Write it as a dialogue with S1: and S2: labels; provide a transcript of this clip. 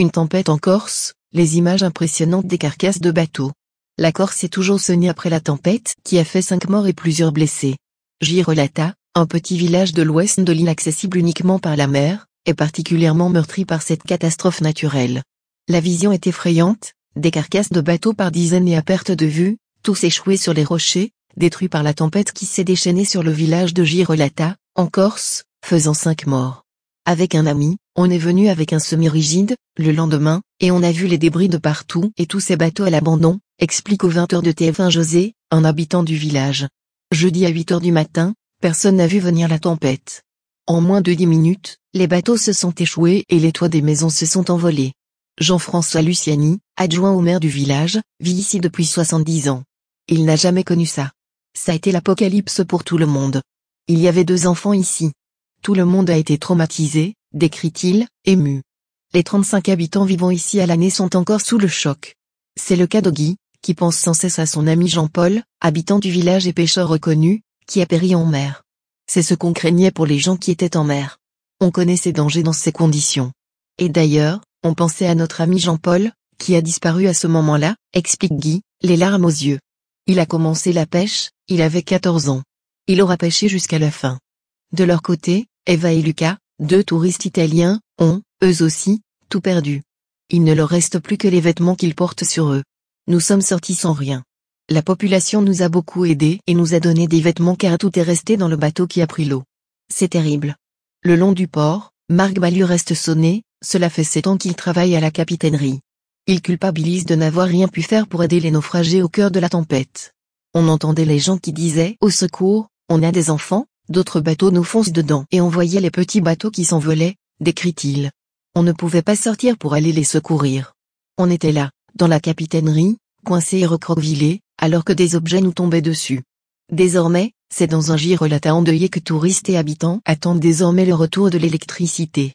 S1: Une tempête en Corse, les images impressionnantes des carcasses de bateaux. La Corse est toujours sonnée après la tempête qui a fait cinq morts et plusieurs blessés. Girolata, un petit village de l'ouest de l'île accessible uniquement par la mer, est particulièrement meurtri par cette catastrophe naturelle. La vision est effrayante, des carcasses de bateaux par dizaines et à perte de vue, tous échoués sur les rochers, détruits par la tempête qui s'est déchaînée sur le village de Girolata, en Corse, faisant cinq morts. Avec un ami, on est venu avec un semi-rigide, le lendemain, et on a vu les débris de partout et tous ces bateaux à l'abandon, explique aux 20h de TF1 José, un habitant du village. Jeudi à 8h du matin, personne n'a vu venir la tempête. En moins de 10 minutes, les bateaux se sont échoués et les toits des maisons se sont envolés. Jean-François Luciani, adjoint au maire du village, vit ici depuis 70 ans. Il n'a jamais connu ça. Ça a été l'apocalypse pour tout le monde. Il y avait deux enfants ici. Tout le monde a été traumatisé, décrit-il, ému. Les 35 habitants vivant ici à l'année sont encore sous le choc. C'est le cas Guy, qui pense sans cesse à son ami Jean-Paul, habitant du village et pêcheur reconnu, qui a péri en mer. C'est ce qu'on craignait pour les gens qui étaient en mer. On connaît ces dangers dans ces conditions. Et d'ailleurs, on pensait à notre ami Jean-Paul, qui a disparu à ce moment-là, explique Guy, les larmes aux yeux. Il a commencé la pêche, il avait 14 ans. Il aura pêché jusqu'à la fin. De leur côté, Eva et Luca, deux touristes italiens, ont, eux aussi, tout perdu. Il ne leur reste plus que les vêtements qu'ils portent sur eux. Nous sommes sortis sans rien. La population nous a beaucoup aidés et nous a donné des vêtements car tout est resté dans le bateau qui a pris l'eau. C'est terrible. Le long du port, Marc balieu reste sonné, cela fait sept ans qu'il travaille à la capitainerie. Il culpabilise de n'avoir rien pu faire pour aider les naufragés au cœur de la tempête. On entendait les gens qui disaient « Au secours, on a des enfants, D'autres bateaux nous foncent dedans et on voyait les petits bateaux qui s'envolaient, décrit-il. On ne pouvait pas sortir pour aller les secourir. On était là, dans la capitainerie, coincés et recroquevillés, alors que des objets nous tombaient dessus. Désormais, c'est dans un girolata endeuillé que touristes et habitants attendent désormais le retour de l'électricité.